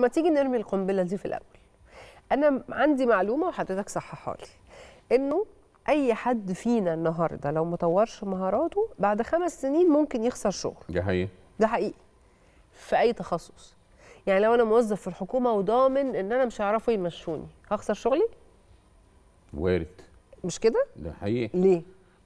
ما تيجي نرمي القنبله دي في الاول انا عندي معلومه وحضرتك صححها لي انه اي حد فينا النهارده لو مطورش مهاراته بعد خمس سنين ممكن يخسر شغل ده حقيقي ده حقيقي في اي تخصص يعني لو انا موظف في الحكومه وضامن ان انا مش هيعرفوا يمشوني هخسر شغلي وارد مش كده ده حقيقي ليه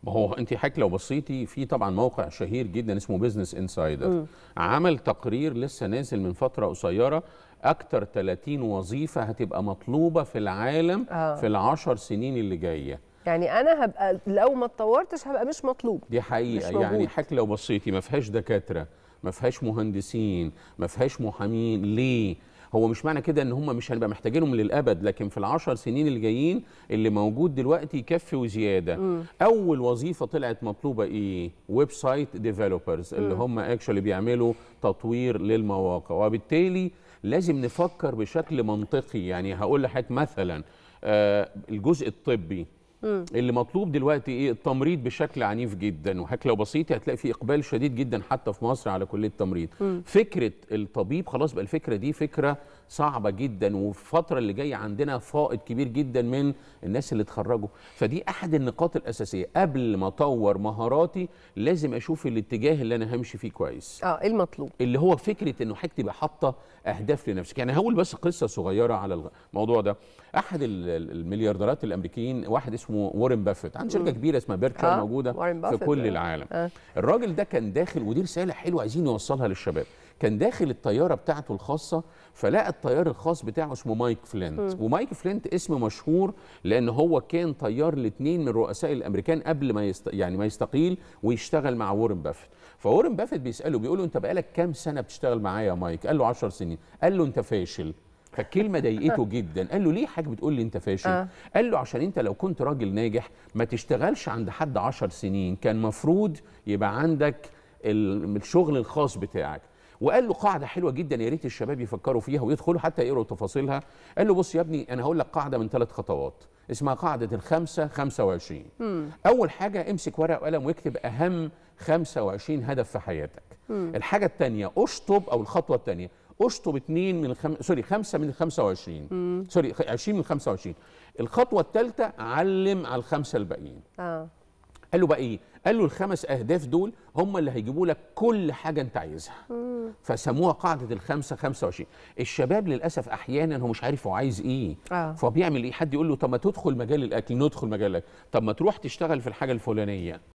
ما هو انت حضرتك لو بصيتي في طبعا موقع شهير جدا اسمه بيزنس انسايدر عمل تقرير لسه نازل من فتره قصيره اكتر 30 وظيفه هتبقى مطلوبه في العالم آه. في العشر سنين اللي جايه يعني انا هبقى لو ما اتطورتش هبقى مش مطلوب دي حقيقه يعني حضرتك لو بصيتي ما فيهاش دكاتره ما فيهاش مهندسين ما فيهاش محامين ليه هو مش معنى كده ان هم مش هنبقى محتاجينهم للابد لكن في العشر سنين الجايين اللي موجود دلوقتي يكفي وزياده مم. اول وظيفه طلعت مطلوبه ايه ويب سايت ديفلوبرز اللي هم اكشولي بيعملوا تطوير للمواقع وبالتالي لازم نفكر بشكل منطقي يعني هقول لحضرتك مثلا آه الجزء الطبي مم. اللي مطلوب دلوقتي ايه التمريض بشكل عنيف جدا وهكذا لو بسيط هتلاقي في اقبال شديد جدا حتى في مصر على كليه التمريض مم. فكره الطبيب خلاص بقى الفكره دي فكره صعبه جدا وفي الفتره اللي جايه عندنا فائض كبير جدا من الناس اللي اتخرجوا فدي احد النقاط الاساسيه قبل ما اطور مهاراتي لازم اشوف الاتجاه اللي انا همشي فيه كويس اه إيه المطلوب اللي هو فكره انه حضرتك تبقى حاطه اهداف لنفسك يعني هقول بس قصه صغيره على الموضوع ده احد المليارديرات الامريكيين واحد اسمه اسمه وارن بافيت عنده شركه كبيره اسمها بيركشر آه. موجوده في كل آه، العالم آه. الراجل ده كان داخل ودي رساله حلوه عايزين يوصلها للشباب كان داخل الطياره بتاعته الخاصه فلقى الطيار الخاص بتاعه اسمه مايك فلينت م. ومايك فلينت اسم مشهور لان هو كان طيار لاثنين من رؤساء الامريكان قبل ما يست... يعني ما يستقيل ويشتغل مع وارن بافيت فورن بافيت بيساله بيقول له انت بقالك كام سنه بتشتغل معايا يا مايك قال له 10 سنين قال له انت فاشل فالكلمه ضايقته جدا قال له ليه حاجه بتقول لي انت فاشل آه. قال له عشان انت لو كنت راجل ناجح ما تشتغلش عند حد عشر سنين كان مفروض يبقى عندك الشغل الخاص بتاعك وقال له قاعده حلوه جدا يا ريت الشباب يفكروا فيها ويدخلوا حتى يقروا تفاصيلها قال له بص يا ابني انا هقول لك قاعده من ثلاث خطوات اسمها قاعده الخمسه 25 مم. اول حاجه امسك ورقه وقلم واكتب اهم 25 هدف في حياتك مم. الحاجه الثانيه اشطب او الخطوه الثانيه اشطب 2 من الخم... سوري 5 من 25 مم. سوري 20 من 25 الخطوه الثالثه علم على الخمسه الباقيين اه قال له بقى ايه قال له الخمس اهداف دول هم اللي هيجيبوا لك كل حاجه انت عايزها مم. فسموها قاعده الخمسه 25 الشباب للاسف احيانا هو مش عارف هو عايز ايه آه. فبيعمل ايه حد يقول له طب ما تدخل مجال الاكل ندخل مجال الاكل طب ما تروح تشتغل في الحاجه الفلانيه